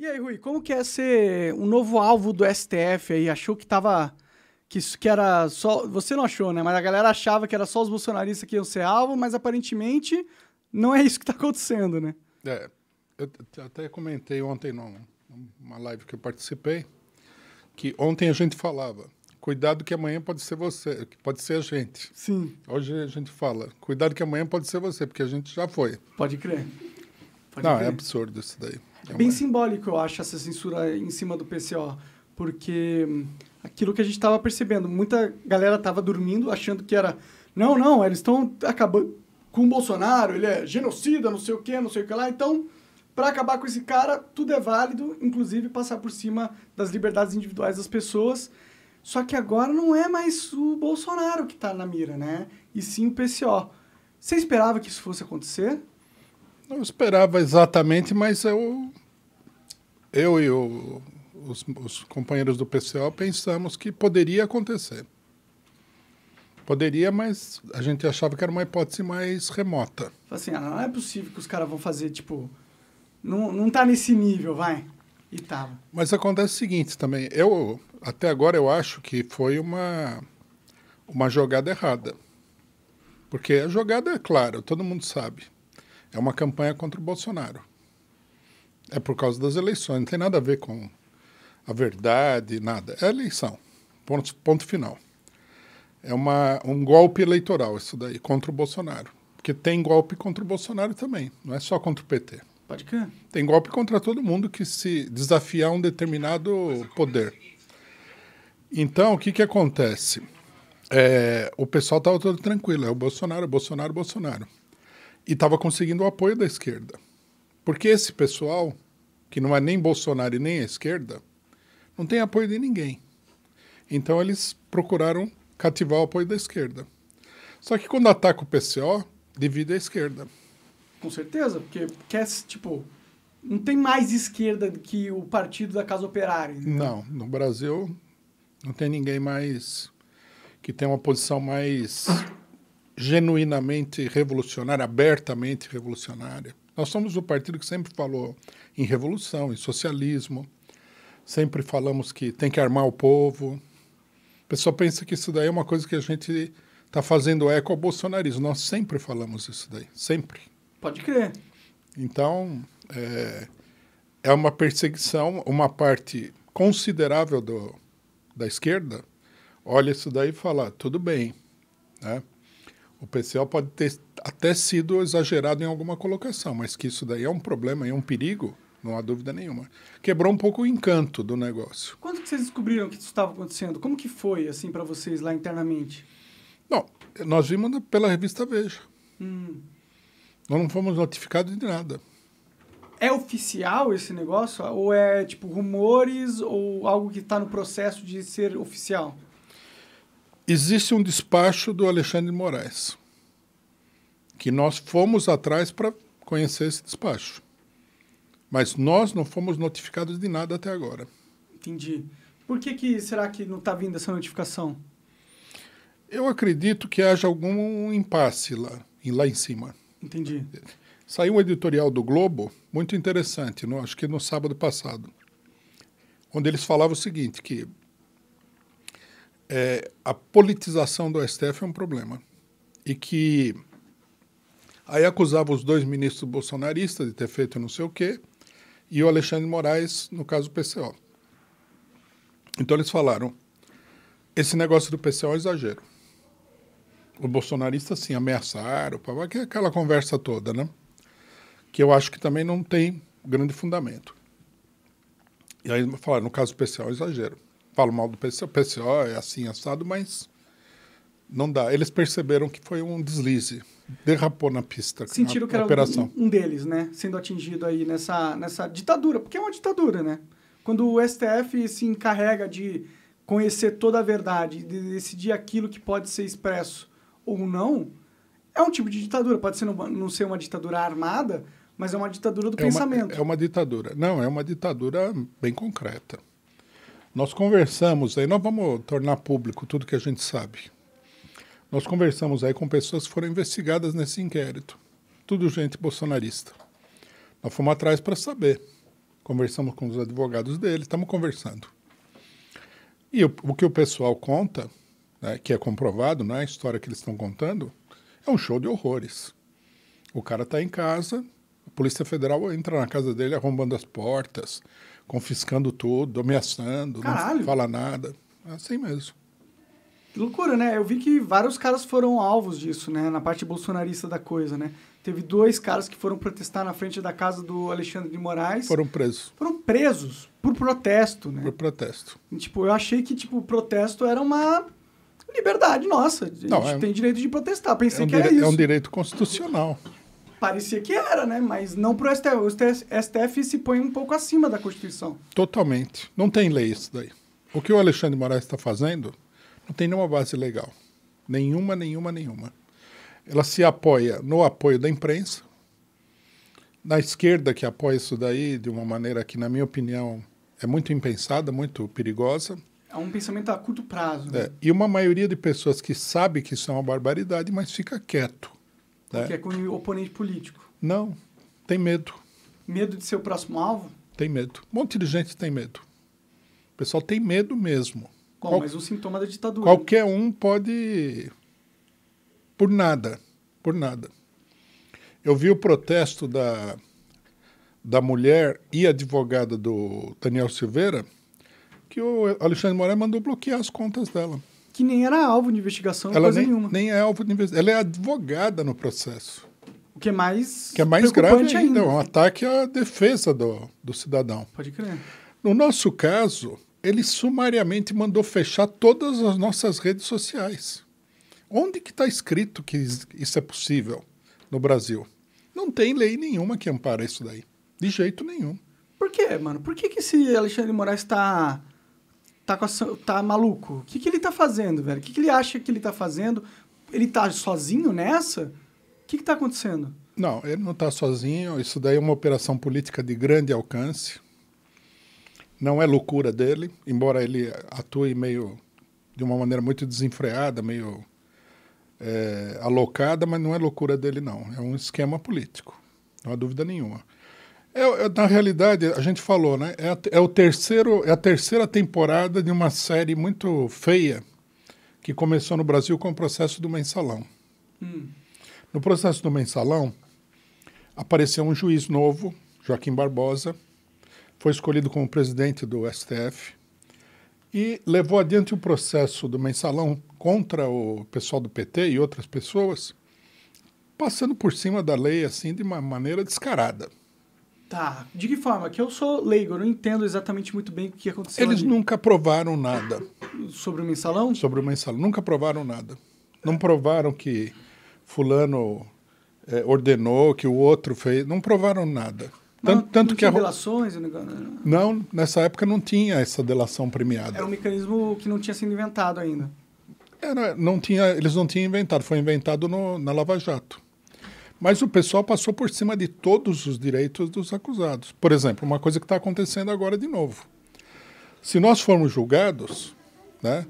E aí, Rui, como que é ser um novo alvo do STF aí? Achou que tava. Que isso que era só. Você não achou, né? Mas a galera achava que era só os bolsonaristas que iam ser alvo, mas aparentemente não é isso que está acontecendo, né? É. Eu até comentei ontem numa live que eu participei que ontem a gente falava cuidado que amanhã pode ser você, que pode ser a gente. Sim. Hoje a gente fala, cuidado que amanhã pode ser você, porque a gente já foi. Pode crer. Pode não, é absurdo isso daí. É bem simbólico, eu acho, essa censura em cima do PCO, porque hum, aquilo que a gente estava percebendo, muita galera estava dormindo achando que era, não, não, eles estão acabando com o Bolsonaro, ele é genocida, não sei o quê, não sei o que lá, então, para acabar com esse cara, tudo é válido, inclusive passar por cima das liberdades individuais das pessoas. Só que agora não é mais o Bolsonaro que está na mira, né? E sim o PCO. Você esperava que isso fosse acontecer? Não esperava exatamente, mas eu, eu e o, os, os, companheiros do PCO pensamos que poderia acontecer. Poderia, mas a gente achava que era uma hipótese mais remota. Assim, ah, não é possível que os caras vão fazer, tipo. Não, não tá nesse nível, vai. E tava. Mas acontece o seguinte também. Eu, até agora, eu acho que foi uma, uma jogada errada. Porque a jogada é clara, todo mundo sabe é uma campanha contra o Bolsonaro. É por causa das eleições, não tem nada a ver com a verdade, nada. É eleição, ponto, ponto final. É uma, um golpe eleitoral isso daí, contra o Bolsonaro. Porque tem golpe contra o Bolsonaro também, não é só contra o PT. Pode que. Tem golpe contra todo mundo que se desafiar um determinado poder. Então, o que, que acontece? É, o pessoal estava tá todo tranquilo, é o Bolsonaro, Bolsonaro, Bolsonaro e estava conseguindo o apoio da esquerda. Porque esse pessoal, que não é nem Bolsonaro e nem a esquerda, não tem apoio de ninguém. Então eles procuraram cativar o apoio da esquerda. Só que quando ataca o PCO, divide a esquerda. Com certeza, porque quer, tipo, não tem mais esquerda que o partido da Casa Operária. Né? Não, no Brasil não tem ninguém mais que tem uma posição mais genuinamente revolucionária, abertamente revolucionária. Nós somos o partido que sempre falou em revolução, em socialismo, sempre falamos que tem que armar o povo. O pessoal pensa que isso daí é uma coisa que a gente está fazendo eco ao bolsonarismo. Nós sempre falamos isso daí, sempre. Pode crer. Então, é, é uma perseguição, uma parte considerável do, da esquerda olha isso daí e fala, tudo bem, né? O PCO pode ter até sido exagerado em alguma colocação, mas que isso daí é um problema e um perigo, não há dúvida nenhuma. Quebrou um pouco o encanto do negócio. Quando que vocês descobriram que isso estava acontecendo? Como que foi, assim, para vocês lá internamente? Não, nós vimos pela revista Veja. Hum. Nós não fomos notificados de nada. É oficial esse negócio? Ou é, tipo, rumores ou algo que está no processo de ser oficial? existe um despacho do Alexandre de Moraes, que nós fomos atrás para conhecer esse despacho. Mas nós não fomos notificados de nada até agora. Entendi. Por que, que será que não está vindo essa notificação? Eu acredito que haja algum impasse lá, lá em cima. Entendi. Saiu um editorial do Globo, muito interessante, não? acho que no sábado passado, onde eles falavam o seguinte, que é, a politização do STF é um problema. E que aí acusava os dois ministros bolsonaristas de ter feito não sei o quê, e o Alexandre Moraes, no caso do PCO. Então eles falaram: esse negócio do PCO é um exagero. O bolsonarista, sim, ameaçaram, que é aquela conversa toda, né? Que eu acho que também não tem grande fundamento. E aí falaram: no caso do PCO é um exagero falo mal do PCO, o PCO é assim, assado, mas não dá. Eles perceberam que foi um deslize, derrapou na pista. Sentiram que era operação. Um, um deles, né? Sendo atingido aí nessa, nessa ditadura, porque é uma ditadura, né? Quando o STF se encarrega de conhecer toda a verdade, de decidir aquilo que pode ser expresso ou não, é um tipo de ditadura. Pode ser não, não ser uma ditadura armada, mas é uma ditadura do é pensamento. Uma, é uma ditadura. Não, é uma ditadura bem concreta. Nós conversamos aí, nós vamos tornar público tudo que a gente sabe. Nós conversamos aí com pessoas que foram investigadas nesse inquérito. Tudo gente bolsonarista. Nós fomos atrás para saber. Conversamos com os advogados dele, estamos conversando. E o, o, que o pessoal conta, né, que é comprovado, não é a história que eles estão contando, é um show de horrores. O cara está em casa, Polícia Federal entra na casa dele arrombando as portas, confiscando tudo, ameaçando, Caralho. não fala nada. É assim mesmo. Que loucura, né? Eu vi que vários caras foram alvos disso, né? Na parte bolsonarista da coisa, né? Teve dois caras que foram protestar na frente da casa do Alexandre de Moraes. Foram presos. Foram presos por protesto, né? Por protesto. E, tipo, eu achei que, tipo, protesto era uma liberdade nossa. A gente Não, é... tem direito de protestar. Pensei é um que era dire... isso. É um direito constitucional. Parecia que era, né? Mas não para o STF. O STF se põe um pouco acima da Constituição. Totalmente. Não tem lei isso daí. O que o Alexandre Moraes está fazendo não tem nenhuma base legal. Nenhuma, nenhuma, nenhuma. Ela se apoia no apoio da imprensa, na esquerda que apoia isso daí de uma maneira que, na minha opinião, é muito impensada, muito perigosa. É um pensamento a curto prazo. Né? É, e uma maioria de pessoas que sabe que isso é uma barbaridade, mas fica quieto. Porque é. é com o oponente político. Não, tem medo. Medo de ser o próximo alvo? Tem medo. Um monte de gente tem medo. O pessoal tem medo mesmo. Qual, Qual, mas um sintoma da ditadura. Qualquer um pode. Por nada. Por nada. Eu vi o protesto da, da mulher e advogada do Daniel Silveira, que o Alexandre Moraes mandou bloquear as contas dela que nem era alvo de investigação, ela coisa nem, nenhuma. nem é alvo de investigação. Ela é advogada no processo. O que é mais. Que é mais grave ainda. ainda. É um ataque à defesa do, do cidadão. Pode crer. No nosso caso, ele sumariamente mandou fechar todas as nossas redes sociais. Onde que está escrito que isso é possível no Brasil? Não tem lei nenhuma que ampara isso daí. De jeito nenhum. Por quê, mano? Por que, que esse Alexandre de Moraes está tá, com a, tá maluco. O que, que ele tá fazendo, velho? O que, que ele acha que ele tá fazendo? Ele tá sozinho nessa? O que, que tá acontecendo? Não, ele não está sozinho. Isso daí é uma operação política de grande alcance. Não é loucura dele, embora ele atue meio de uma maneira muito desenfreada, meio é, alocada, mas não é loucura dele, não. É um esquema político, não há dúvida nenhuma. É, é, na realidade, a gente falou, né? É, é, o terceiro, é a terceira temporada de uma série muito feia que começou no Brasil com o processo do mensalão. Hum. No processo do mensalão, apareceu um juiz novo, Joaquim Barbosa, foi escolhido como presidente do STF e levou adiante o processo do mensalão contra o pessoal do PT e outras pessoas, passando por cima da lei assim de uma maneira descarada. Tá. De que forma? Que eu sou leigo, eu não entendo exatamente muito bem o que aconteceu. Eles ali. nunca provaram nada. Sobre o mensalão? Sobre o mensalão. Nunca provaram nada. Não provaram que Fulano é, ordenou, que o outro fez. Não provaram nada. tanto, não, tanto não que a... delações? Né? Não, nessa época não tinha essa delação premiada. Era um mecanismo que não tinha sido inventado ainda. Era, não tinha, eles não tinham inventado, foi inventado no, na Lava Jato. Mas o pessoal passou por cima de todos os direitos dos acusados. Por exemplo, uma coisa que está acontecendo agora de novo. Se nós formos julgados, né,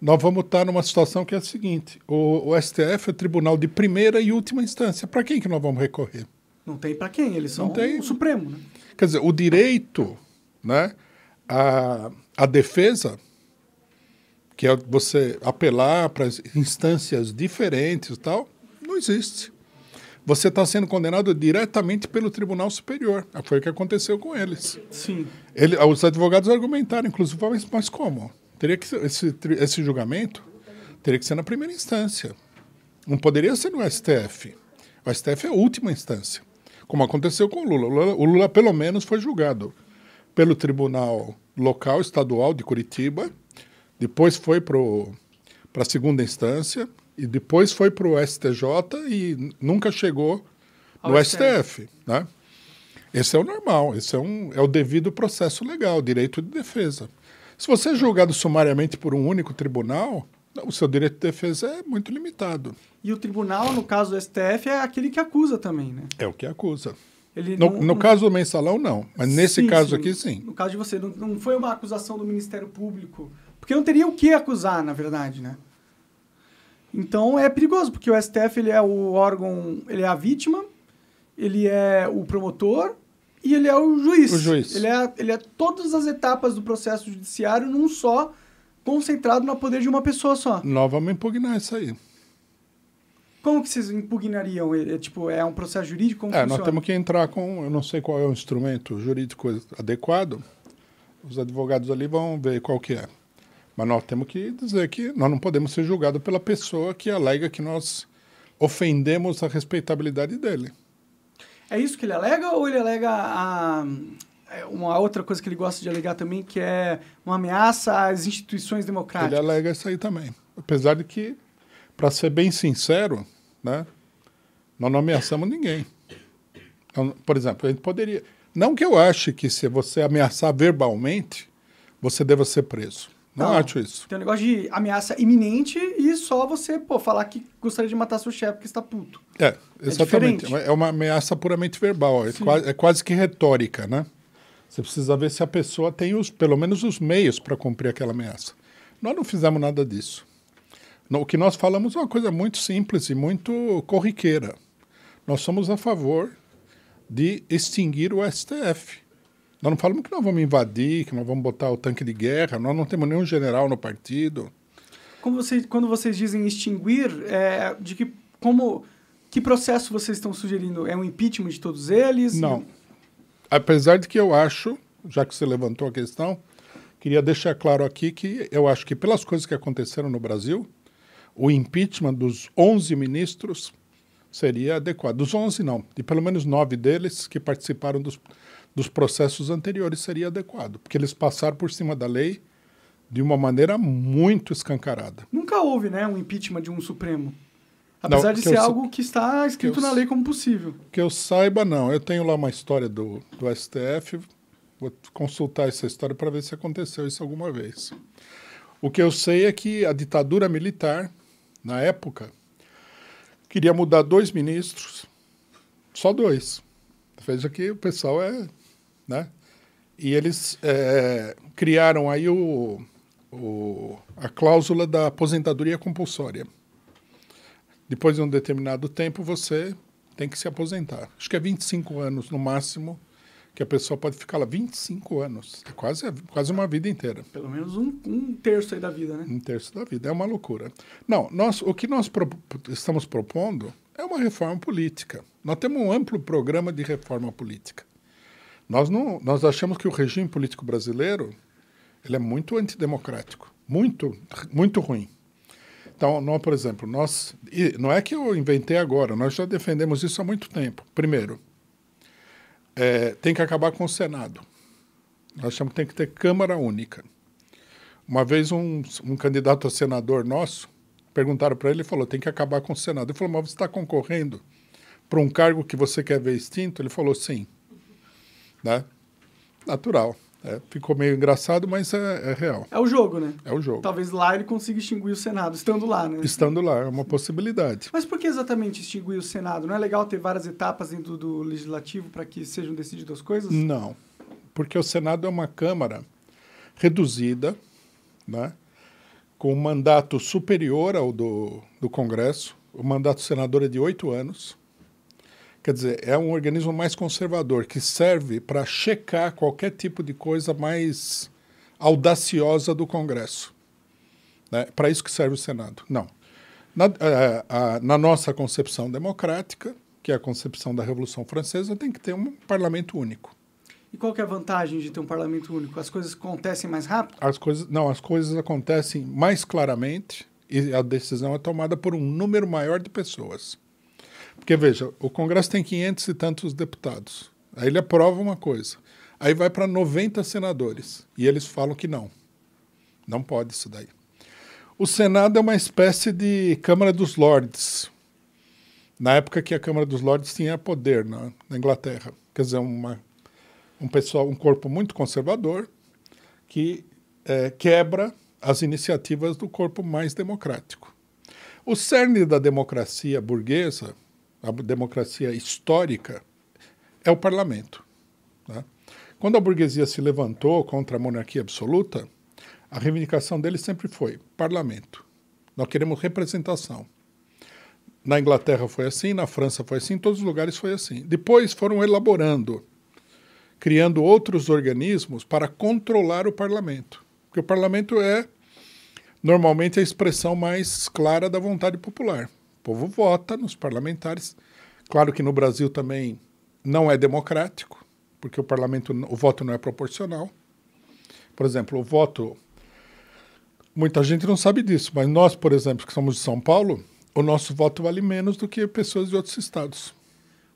nós vamos estar tá numa situação que é a seguinte: o, o STF é o tribunal de primeira e última instância. Para quem que nós vamos recorrer? Não tem para quem, eles são tem. o Supremo. Né? Quer dizer, o direito né, à, à defesa, que é você apelar para instâncias diferentes e tal, não existe você está sendo condenado diretamente pelo Tribunal Superior. Foi o que aconteceu com eles. Sim. Ele, os advogados argumentaram, inclusive, mas, mas como? Teria que esse, esse julgamento teria que ser na primeira instância. Não poderia ser no STF. O STF é a última instância, como aconteceu com o Lula. O Lula, o Lula pelo menos, foi julgado pelo Tribunal Local Estadual de Curitiba, depois foi para o para a segunda instância e depois foi para o STJ e nunca chegou Ao no STF. STF. Né? Esse é o normal, esse é, um, é o devido processo legal, direito de defesa. Se você é julgado sumariamente por um único tribunal, o seu direito de defesa é muito limitado. E o tribunal, no caso do STF, é aquele que acusa também, né? É o que acusa. Ele no, não, no não... caso do mensalão, não. Mas nesse sim, caso sim. aqui, sim. No caso de você, não, não foi uma acusação do Ministério Público porque não teria o que acusar, na verdade, né? Então é perigoso, porque o STF ele é o órgão, ele é a vítima, ele é o promotor e ele é o juiz. O juiz. Ele é, ele é todas as etapas do processo judiciário num só, concentrado no poder de uma pessoa só. Nós vamos impugnar isso aí. Como que vocês impugnariam? É, tipo, é um processo jurídico? Como é, funciona? nós temos que entrar com, eu não sei qual é o instrumento jurídico adequado. Os advogados ali vão ver qual que é. Mas nós temos que dizer que nós não podemos ser julgados pela pessoa que alega que nós ofendemos a respeitabilidade dele. É isso que ele alega ou ele alega a, uma outra coisa que ele gosta de alegar também, que é uma ameaça às instituições democráticas? Ele alega isso aí também. Apesar de que, para ser bem sincero, né, nós não ameaçamos ninguém. Então, por exemplo, a gente poderia. Não que eu ache que se você ameaçar verbalmente, você deva ser preso. Não, não acho isso. Tem um negócio de ameaça iminente e só você, pô, falar que gostaria de matar seu chefe porque está puto. É, é exatamente. É, é uma ameaça puramente verbal. É quase, é quase, que retórica, né? Você precisa ver se a pessoa tem os, pelo menos os meios para cumprir aquela ameaça. Nós não fizemos nada disso. No, o que nós falamos é uma coisa muito simples e muito corriqueira. Nós somos a favor de extinguir o STF. Nós não falamos que nós vamos invadir, que nós vamos botar o tanque de guerra, nós não temos nenhum general no partido. Como quando vocês dizem extinguir, é, de que, como, que processo vocês estão sugerindo? É um impeachment de todos eles? Não. Apesar de que eu acho, já que você levantou a questão, queria deixar claro aqui que eu acho que pelas coisas que aconteceram no Brasil, o impeachment dos 11 ministros seria adequado. Dos 11 não, de pelo menos nove deles que participaram dos dos processos anteriores seria adequado, porque eles passaram por cima da lei de uma maneira muito escancarada. Nunca houve, né, um impeachment de um Supremo. Apesar não, de ser algo que está escrito que na lei como possível. Que eu saiba, não. Eu tenho lá uma história do, do STF, vou consultar essa história para ver se aconteceu isso alguma vez. O que eu sei é que a ditadura militar, na época, queria mudar dois ministros, só dois. Veja que o pessoal é né? E eles é, criaram aí o, o, a cláusula da aposentadoria compulsória. Depois de um determinado tempo, você tem que se aposentar. Acho que é 25 anos no máximo que a pessoa pode ficar lá 25 anos. É quase, quase uma vida inteira. Pelo menos um, um terço aí da vida, né? Um terço da vida. É uma loucura. Não, nós, o que nós pro, estamos propondo é uma reforma política. Nós temos um amplo programa de reforma política. Nós, não, nós achamos que o regime político brasileiro ele é muito antidemocrático, muito, muito ruim. Então, nós, por exemplo, nós não é que eu inventei agora, nós já defendemos isso há muito tempo. Primeiro, é, tem que acabar com o Senado. Nós achamos que tem que ter Câmara Única. Uma vez um, um candidato a senador nosso perguntaram para ele, ele falou: tem que acabar com o Senado. Ele falou: mas você está concorrendo para um cargo que você quer ver extinto? Ele falou: sim né? Natural. É, ficou meio engraçado, mas é, é, real. É o jogo, né? É o jogo. Talvez lá ele consiga extinguir o Senado, estando lá, né? Estando lá, é uma possibilidade. Mas por que exatamente extinguir o Senado? Não é legal ter várias etapas dentro do legislativo para que sejam decididas as coisas? Não. Porque o Senado é uma Câmara reduzida, né? com um mandato superior ao do, do Congresso. O mandato do senador é de oito anos. Quer dizer, é um organismo mais conservador, que serve para checar qualquer tipo de coisa mais audaciosa do Congresso. Né? Para isso que serve o Senado. Não. Na, eh, na nossa concepção democrática, que é a concepção da Revolução Francesa, tem que ter um parlamento único. E qual é a vantagem de ter um parlamento único? As coisas acontecem mais rápido? As coisas, não, as coisas acontecem mais claramente e a decisão é tomada por um número maior de pessoas. Porque veja, o Congresso tem 500 e tantos deputados. Aí ele aprova uma coisa. Aí vai para 90 senadores e eles falam que não. Não pode isso daí. O Senado é uma espécie de Câmara dos Lordes. Na época que a Câmara dos Lordes tinha poder na, né, na Inglaterra. Quer dizer, uma, um pessoal, um corpo muito conservador que é, quebra as iniciativas do corpo mais democrático. O cerne da democracia burguesa a democracia histórica, é o parlamento. Né? Quando a burguesia se levantou contra a monarquia absoluta, a reivindicação dele sempre foi parlamento. Nós queremos representação. Na Inglaterra foi assim, na França foi assim, em todos os lugares foi assim. Depois foram elaborando, criando outros organismos para controlar o parlamento. Porque o parlamento é, normalmente, a expressão mais clara da vontade popular. O povo vota nos parlamentares. Claro que no Brasil também não é democrático, porque o parlamento, o voto não é proporcional. Por exemplo, o voto muita gente não sabe disso, mas nós, por exemplo, que somos de São Paulo, o nosso voto vale menos do que pessoas de outros estados.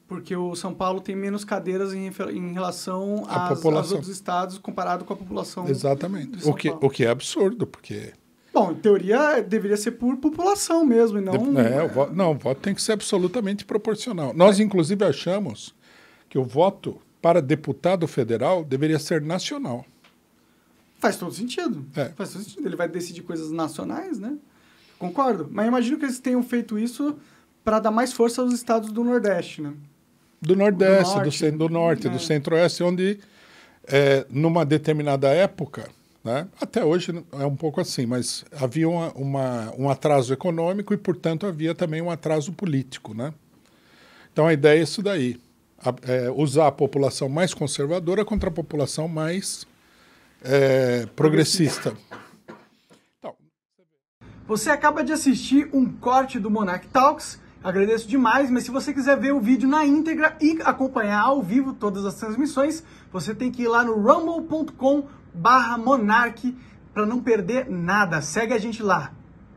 Porque o São Paulo tem menos cadeiras em, em relação a às, população. aos outros estados comparado com a população. Exatamente. o, que, Paulo. o que é absurdo, porque Bom, em teoria deveria ser por população mesmo, e não. É, o voto, não, o voto tem que ser absolutamente proporcional. Nós, é. inclusive, achamos que o voto para deputado federal deveria ser nacional. Faz todo sentido. É. Faz todo sentido. Ele vai decidir coisas nacionais, né? Concordo. Mas imagino que eles tenham feito isso para dar mais força aos estados do Nordeste, né? Do Nordeste, do, norte, do, do Norte, é. do né? Centro-Oeste, onde, é, numa determinada época, né? Até hoje é um pouco assim, mas havia uma, uma, um atraso econômico e, portanto, havia também um atraso político. Né? Então a ideia é isso daí: a, é, usar a população mais conservadora contra a população mais é, progressista. Então, você acaba de assistir um corte do Monarch Talks. Agradeço demais, mas se você quiser ver o vídeo na íntegra e acompanhar ao vivo todas as transmissões, você tem que ir lá no rumble.com.br barra Monarque para não perder nada. Segue a gente lá.